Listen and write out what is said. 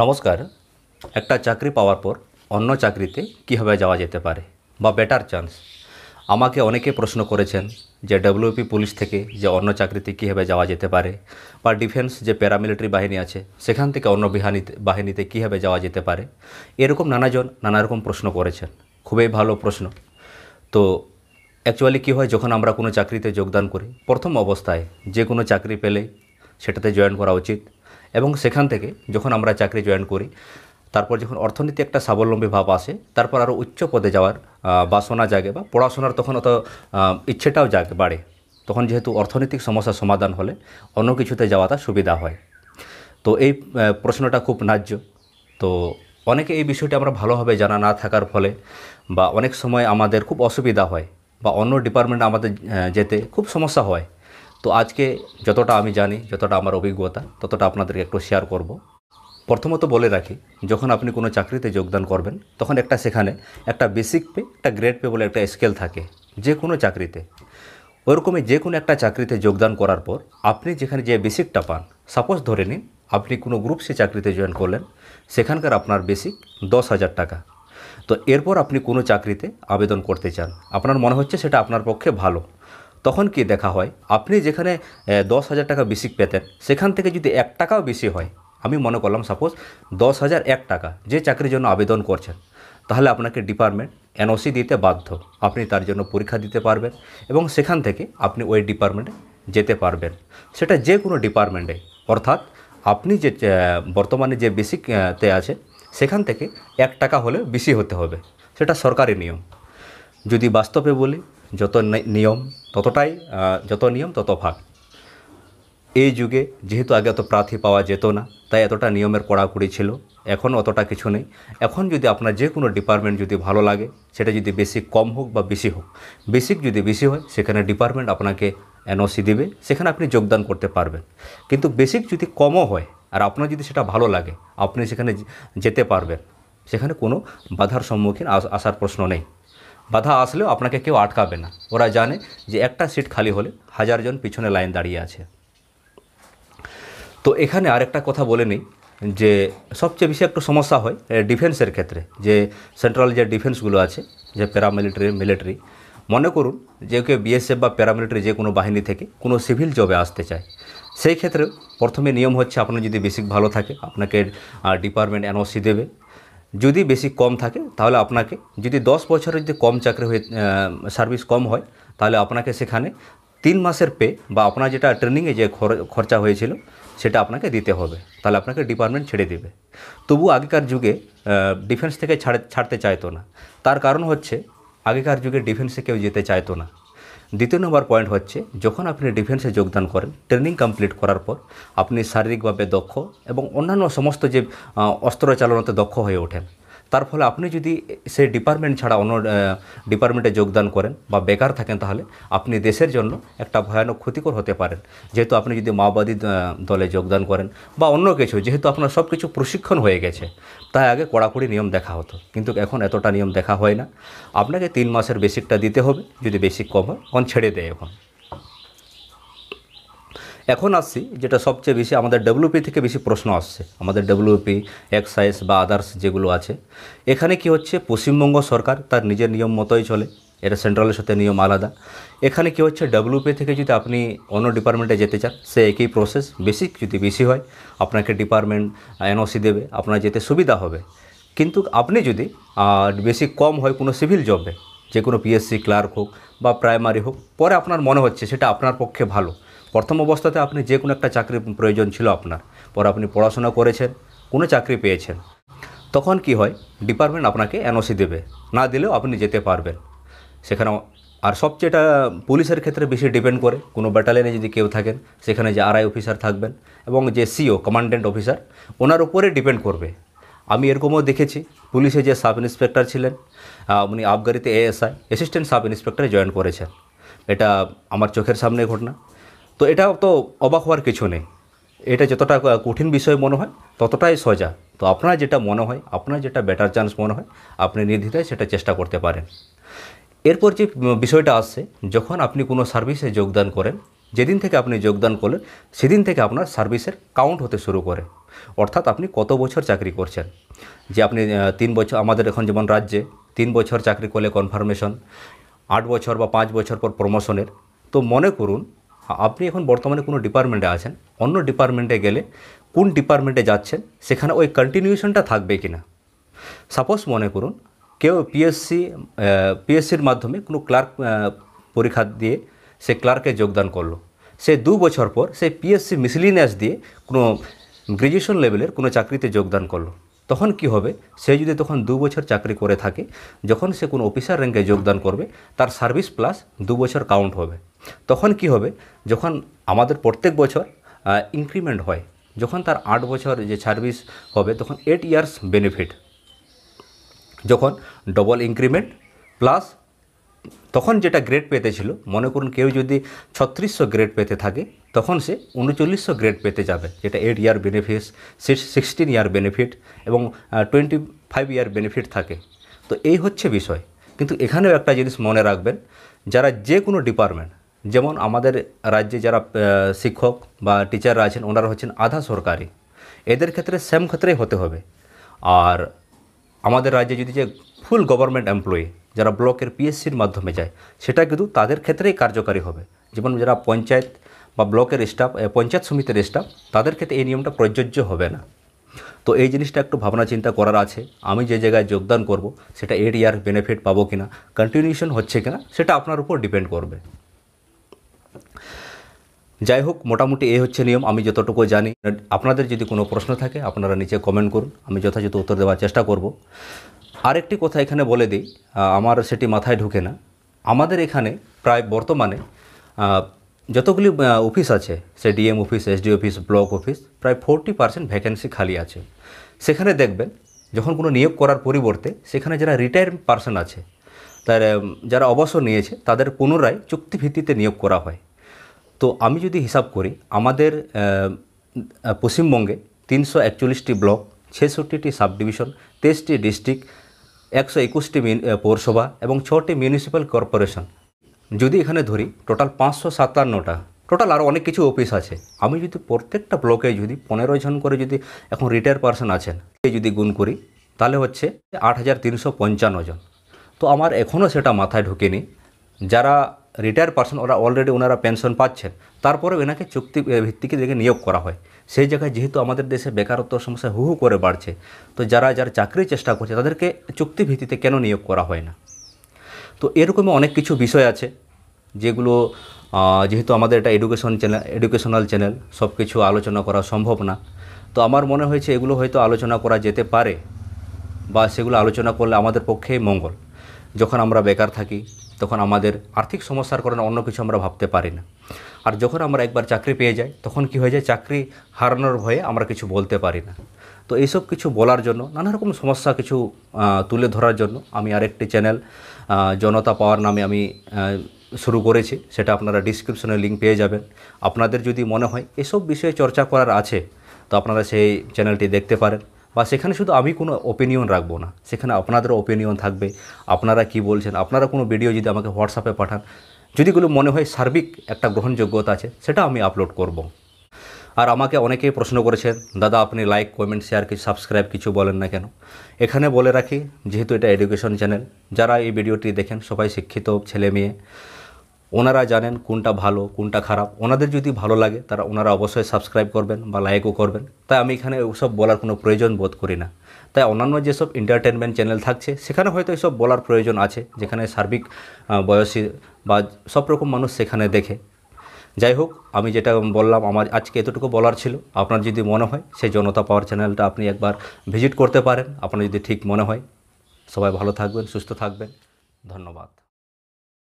নমস্কার একটা চাকরি পাওয়ার পর অন্য চাকরিতে কীভাবে যাওয়া যেতে পারে বা বেটার চান্স আমাকে অনেকে প্রশ্ন করেছেন যে ডব্লিউপি পুলিশ থেকে যে অন্য চাকরিতে কীভাবে যাওয়া যেতে পারে বা ডিফেন্স যে প্যারামিলিটারি বাহিনী আছে সেখান থেকে অন্য বিহানিতে বাহিনীতে কীভাবে যাওয়া যেতে পারে এরকম নানাজন নানা রকম প্রশ্ন করেছেন খুবই ভালো প্রশ্ন তো অ্যাকচুয়ালি কী হয় যখন আমরা কোনো চাকরিতে যোগদান করি প্রথম অবস্থায় যে কোনো চাকরি পেলে সেটাতে জয়েন করা উচিত এবং সেখান থেকে যখন আমরা চাকরি জয়েন করি তারপর যখন অর্থনীতি একটা স্বাবলম্বী ভাব আসে তারপর আরও উচ্চ পদে যাওয়ার বাসনা জাগে বা পড়াশোনার তখন অত ইচ্ছেটাও জাগে বাড়ে তখন যেহেতু অর্থনৈতিক সমস্যার সমাধান হলে অন্য কিছুতে যাওয়াটা সুবিধা হয় তো এই প্রশ্নটা খুব ন্যায্য তো অনেকে এই বিষয়টি আমরা ভালোভাবে জানা না থাকার ফলে বা অনেক সময় আমাদের খুব অসুবিধা হয় বা অন্য ডিপার্টমেন্টে আমাদের যেতে খুব সমস্যা হয় তো আজকে যতটা আমি জানি যতটা আমার অভিজ্ঞতা ততটা আপনাদেরকে একটু শেয়ার করব প্রথমত বলে রাখি যখন আপনি কোনো চাকরিতে যোগদান করবেন তখন একটা সেখানে একটা বেসিক পে একটা গ্রেড পে বলে একটা স্কেল থাকে যে কোনো চাকরিতে ওরকমই যে কোনো একটা চাকরিতে যোগদান করার পর আপনি যেখানে যে বেসিকটা পান সাপোজ ধরে নিন আপনি কোনো গ্রুপ সে চাকরিতে জয়েন করলেন সেখানকার আপনার বেসিক দশ হাজার টাকা তো এরপর আপনি কোনো চাকরিতে আবেদন করতে চান আপনার মনে হচ্ছে সেটা আপনার পক্ষে ভালো তখন কি দেখা হয় আপনি যেখানে দশ হাজার টাকা বেশি পেতেন সেখান থেকে যদি এক টাকাও বেশি হয় আমি মনে করলাম সাপোজ দশ হাজার এক টাকা যে চাকরির জন্য আবেদন করছেন তাহলে আপনাকে ডিপার্টমেন্ট এনওসি দিতে বাধ্য আপনি তার জন্য পরীক্ষা দিতে পারবেন এবং সেখান থেকে আপনি ওই ডিপার্টমেন্টে যেতে পারবেন সেটা যে কোনো ডিপার্টমেন্টে অর্থাৎ আপনি যে বর্তমানে যে বেসিকতে আছে সেখান থেকে এক টাকা হলে বেশি হতে হবে সেটা সরকারি নিয়ম যদি বাস্তবে বলি যত নিয়ম ততটাই যত নিয়ম তত ভাগ এই যুগে যেহেতু আগে অত প্রার্থী পাওয়া যেত না তাই এতটা নিয়মের কড়াকড়ি ছিল এখন অতটা কিছু নেই এখন যদি আপনার যে কোনো ডিপার্টমেন্ট যদি ভালো লাগে সেটা যদি বেশি কম হোক বা বেশি হোক বেসিক যদি বেশি হয় সেখানে ডিপার্টমেন্ট আপনাকে এনওসি দিবে সেখানে আপনি যোগদান করতে পারবেন কিন্তু বেসিক যদি কমও হয় আর আপনার যদি সেটা ভালো লাগে আপনি সেখানে যেতে পারবেন সেখানে কোনো বাধার সম্মুখীন আসার প্রশ্ন নেই বাধা আসলেও আপনাকে কেউ আটকাবে না ওরা জানে যে একটা সিট খালি হলে হাজারজন পিছনে লাইন দাঁড়িয়ে আছে তো এখানে আরেকটা কথা বলে নিই যে সবচেয়ে বেশি একটু সমস্যা হয় ডিফেন্সের ক্ষেত্রে যে সেন্ট্রাল যে ডিফেন্সগুলো আছে যে প্যারামিলিটারি মিলিটারি মনে করুন যে কেউ বিএসএফ বা প্যারামিলিটারি যে কোনো বাহিনী থেকে কোনো সিভিল জবে আসতে চায় সেই ক্ষেত্রে প্রথমে নিয়ম হচ্ছে আপনার যদি বেসিক ভালো থাকে আপনাকে ডিপার্টমেন্ট এনওসি দেবে যদি বেশি কম থাকে তাহলে আপনাকে যদি দশ বছরের যদি কম চাকরি হয়ে সার্ভিস কম হয় তাহলে আপনাকে সেখানে তিন মাসের পে বা আপনার যেটা ট্রেনিংয়ে যে খরচা হয়েছিল সেটা আপনাকে দিতে হবে তাহলে আপনাকে ডিপার্টমেন্ট ছেড়ে দেবে তবু আগেকার যুগে ডিফেন্স থেকে ছাড়তে চাইতো না তার কারণ হচ্ছে আগেকার যুগে ডিফেন্সে কেউ যেতে চাইতো না দ্বিতীয় নম্বর পয়েন্ট হচ্ছে যখন আপনি ডিফেন্সে যোগদান করেন ট্রেনিং কমপ্লিট করার পর আপনি শারীরিকভাবে দক্ষ এবং অন্যান্য সমস্ত যে অস্ত্র চালনাতে দক্ষ হয়ে ওঠেন তার ফলে আপনি যদি সেই ডিপার্টমেন্ট ছাড়া অন্য ডিপার্টমেন্টে যোগদান করেন বা বেকার থাকেন তাহলে আপনি দেশের জন্য একটা ভয়ানক ক্ষতিকর হতে পারেন যেহেতু আপনি যদি মাওবাদী দলে যোগদান করেন বা অন্য কিছু যেহেতু আপনার সব কিছু প্রশিক্ষণ হয়ে গেছে তাই আগে কড়াকড়ি নিয়ম দেখা হতো কিন্তু এখন এতটা নিয়ম দেখা হয় না আপনাকে তিন মাসের বেসিকটা দিতে হবে যদি বেসিক কম হয় ছেড়ে দেয় এখন এখন আসছি যেটা সবচেয়ে বেশি আমাদের ডব্লিউপি থেকে বেশি প্রশ্ন আসছে আমাদের ডব্লিউপি এক্সাইজ বা আদার্স যেগুলো আছে এখানে কি হচ্ছে পশ্চিমবঙ্গ সরকার তার নিজের নিয়ম মতোই চলে এটা সেন্ট্রালের সাথে নিয়ম আলাদা এখানে কি হচ্ছে ডাব্লিউপি থেকে যদি আপনি অন্য ডিপার্টমেন্টে যেতে চান সে একই প্রসেস বেসিক যদি বেশি হয় আপনাকে ডিপার্টমেন্ট এনওসি দেবে আপনার যেতে সুবিধা হবে কিন্তু আপনি যদি বেশি কম হয় কোনো সিভিল জবে যে কোনো পিএসসি ক্লার্ক হোক বা প্রাইমারি হোক পরে আপনার মনে হচ্ছে সেটা আপনার পক্ষে ভালো প্রথম অবস্থাতে আপনি যে কোনো একটা চাকরির প্রয়োজন ছিল আপনার পর আপনি পড়াশোনা করেছেন কোনো চাকরি পেয়েছেন তখন কি হয় ডিপার্টমেন্ট আপনাকে এনওসি দেবে না দিলেও আপনি যেতে পারবেন সেখানে আর সবচেয়ে এটা পুলিশের ক্ষেত্রে বেশি ডিপেন্ড করে কোনো ব্যাটালিয়নে যদি কেউ থাকেন সেখানে যে আরআই অফিসার থাকবেন এবং যে সিও কমান্ডেন্ট অফিসার ওনার উপরে ডিপেন্ড করবে আমি এরকমও দেখেছি পুলিশে যে সাব ইন্সপেক্টর ছিলেন উনি আবগারিতে এএসআই অ্যাসিস্ট্যান্ট সাব ইন্সপেক্টরে জয়েন করেছেন এটা আমার চোখের সামনে ঘটনা তো এটাও তো অবাক হওয়ার কিছু নেই এটা যতটা কঠিন বিষয় মনে হয় ততটাই সোজা তো আপনার যেটা মনে হয় আপনার যেটা বেটার চান্স মনে হয় আপনি নির্দ্বিধায় সেটা চেষ্টা করতে পারেন এরপর যে বিষয়টা আসছে যখন আপনি কোনো সার্ভিসে যোগদান করেন যেদিন থেকে আপনি যোগদান করলেন সেদিন থেকে আপনার সার্ভিসের কাউন্ট হতে শুরু করে অর্থাৎ আপনি কত বছর চাকরি করছেন যে আপনি তিন বছর আমাদের এখন যেমন রাজ্যে তিন বছর চাকরি করলে কনফার্মেশন আট বছর বা পাঁচ বছর পর প্রমোশনের তো মনে করুন হ্যাঁ, আপনি এখন বর্তমানে কোনো ডিপার্টমেন্টে আছেন অন্য ডিপার্টমেন্টে গেলে কোন ডিপার্টমেন্টে যাচ্ছেন সেখানে ওই কন্টিনিউশনটা থাকবে কি না সাপোজ মনে করুন কেউ পিএসসি পিএসসির মাধ্যমে কোনো ক্লার্ক পরীক্ষা দিয়ে সে ক্লার্কে যোগদান করলো সে দু বছর পর সে পিএসসি মিসলিনিয়াস দিয়ে কোনো গ্র্যাজুয়েশন লেভেলের কোনো চাকরিতে যোগদান করলো তখন কি হবে সে যদি তখন দু বছর চাকরি করে থাকে যখন সে কোনো অফিসার র্যাঙ্কে যোগদান করবে তার সার্ভিস প্লাস দু বছর কাউন্ট হবে তখন কি হবে যখন আমাদের প্রত্যেক বছর ইনক্রিমেন্ট হয় যখন তার আট বছর যে সার্ভিস হবে তখন এইট ইয়ার্স বেনিফিট যখন ডবল ইনক্রিমেন্ট প্লাস তখন যেটা গ্রেড পেতে ছিল মনে করুন কেউ যদি ছত্রিশশো গ্রেড পেতে থাকে তখন সে উনচল্লিশশো গ্রেড পেতে যাবে যেটা eight year benefits sixteen year benefit এবং টোয়েন্টি ফাইভ ইয়ার বেনিফিট থাকে তো এই হচ্ছে বিষয় কিন্তু এখানেও একটা জিনিস মনে রাখবেন যারা যে কোনো ডিপার্টমেন্ট যেমন আমাদের রাজ্যে যারা শিক্ষক বা টিচাররা আছেন ওনারা হচ্ছেন আধা সরকারি এদের ক্ষেত্রে সেম ক্ষেত্রেই হতে হবে আর আমাদের রাজ্যে যদি যে ফুল গভর্নমেন্ট এমপ্লয়ি যারা ব্লকের পিএসসির মাধ্যমে যায় সেটা কিন্তু তাদের ক্ষেত্রেই কার্যকারী হবে যেমন যারা পঞ্চায়েত বা ব্লকের স্টাফ পঞ্চায়েত সমিতির স্টাফ তাদের ক্ষেত্রে এই নিয়মটা প্রযোজ্য হবে না তো এই জিনিসটা একটু ভাবনা চিন্তা করার আছে আমি যে জায়গায় যোগদান করব সেটা এরিয়ার বেনিফিট পাবো কি না কন্টিনিউশন হচ্ছে কিনা সেটা আপনার উপর ডিপেন্ড করবে যাই হোক মোটামুটি এই হচ্ছে নিয়ম আমি যতটুকু জানি আপনাদের যদি কোনো প্রশ্ন থাকে আপনারা নিচে কমেন্ট করুন আমি যথাযথ উত্তর দেওয়ার চেষ্টা করব আরেকটি কথা এখানে বলে দিই আমার সেটি মাথায় ঢুকে না আমাদের এখানে প্রায় বর্তমানে যতগুলি অফিস আছে সে DM office SD office block office প্রায় ফোরটি পার্সেন্ট ভ্যাকেন্সি খালি আছে সেখানে দেখবেন যখন কোনো নিয়োগ করার পরিবর্তে সেখানে যারা রিটায়ার পার্সন আছে তার যারা অবসর নিয়েছে তাদের পুনরায় চুক্তিভিত্তিতে নিয়োগ করা হয় তো আমি যদি হিসাব করি আমাদের পশ্চিমবঙ্গে তিনশো একচল্লিশটি ব্লক ছেষট্টিটি সাবডিভিশন তেইশটি ডিস্ট্রিক্ট একশো একুশটি পৌরসভা এবং ছটি মিউনিসিপ্যাল কর্পোরেশন যদি এখানে ধরি টোটাল পাঁচশো সাতান্নটা টোটাল আরও অনেক কিছু অফিস আছে আমি যদি প্রত্যেকটা ব্লকে যদি পনেরো জন করে যদি এখন রিটায়ার পার্সন আছেন যদি গুণ করি তাহলে হচ্ছে আট হাজার তিনশো পঞ্চান্ন জন তো আমার এখনও সেটা মাথায় ঢুকেনি যারা রিটায়ার পার্সন ওরা অলরেডি ওনারা পেনশন পাচ্ছেন তারপরে এনাকে চুক্তি ভিত্তিকে দেখে নিয়োগ করা হয় সেই জায়গায় যেহেতু আমাদের দেশে বেকারত্ব সমস্যা হু করে বাড়ছে তো যারা যারা চাকরির চেষ্টা করছে তাদেরকে চুক্তি ভিত্তিতে কেন নিয়োগ করা হয় না তো এরকমই অনেক কিছু বিষয় আছে যেগুলো যেহেতু আমাদের এটা এডুকেশন চ্যানেল এডুকেশনাল চ্যানেল সব কিছু আলোচনা করা সম্ভব না তো আমার মনে হয়েছে এগুলো হয়তো আলোচনা করা যেতে পারে বা সেগুলো আলোচনা করলে আমাদের পক্ষেই মঙ্গল যখন আমরা বেকার থাকি তখন আমাদের আর্থিক সমস্যার কারণে অন্য কিছু আমরা ভাবতে পারি না আর যখন আমরা একবার চাকরি পেয়ে যাই তখন কি হয়ে যায় চাকরি হারানোর ভয়ে আমরা কিছু বলতে পারি না তো এইসব কিছু বলার জন্য নানা রকম সমস্যা কিছু তুলে ধরার জন্য আমি আরেকটি চ্যানেল জনতা পাওয়ার নামে আমি শুরু করেছি সেটা আপনারা ডিসক্রিপশনে লিঙ্ক পেয়ে যাবেন আপনাদের যদি মনে হয় এসব বিষয়ে চর্চা করার আছে তো আপনারা সেই চ্যানেলটি দেখতে পারেন বা সেখানে শুধু আমি কোনো ওপিনিয়ন রাখবো না সেখানে আপনাদেরও ওপিনিয়ন থাকবে আপনারা কি বলছেন আপনারা কোনো ভিডিও যদি আমাকে হোয়াটসঅ্যাপে পাঠান যদিগুলো মনে হয় সার্বিক একটা গ্রহণযোগ্যতা আছে সেটা আমি আপলোড করব। আর আমাকে অনেকেই প্রশ্ন করেছেন দাদা আপনি লাইক কমেন্ট শেয়ার কিছু সাবস্ক্রাইব কিছু বলেন না কেন এখানে বলে রাখি যেহেতু এটা এডুকেশন চ্যানেল যারা এই ভিডিওটি দেখেন সবাই শিক্ষিত ছেলে মেয়ে ওনারা জানেন কোনটা ভালো কোনটা খারাপ ওনাদের যদি ভালো লাগে তারা ওনারা অবশ্যই সাবস্ক্রাইব করবেন বা লাইকও করবেন তাই আমি এখানে ওসব বলার কোনো প্রয়োজন বোধ করি না তাই অন্যান্য যেসব এন্টারটেনমেন্ট চ্যানেল থাকছে সেখানে হয়তো এসব বলার প্রয়োজন আছে যেখানে সার্বিক বয়সী বা সব রকম মানুষ সেখানে দেখে যাই হোক আমি যেটা বললাম আমার আজকে এতটুকু বলার ছিল আপনার যদি মনে হয় সেই জনতা পাওয়ার চ্যানেলটা আপনি একবার ভিজিট করতে পারেন আপনার যদি ঠিক মনে হয় সবাই ভালো থাকবেন সুস্থ থাকবেন ধন্যবাদ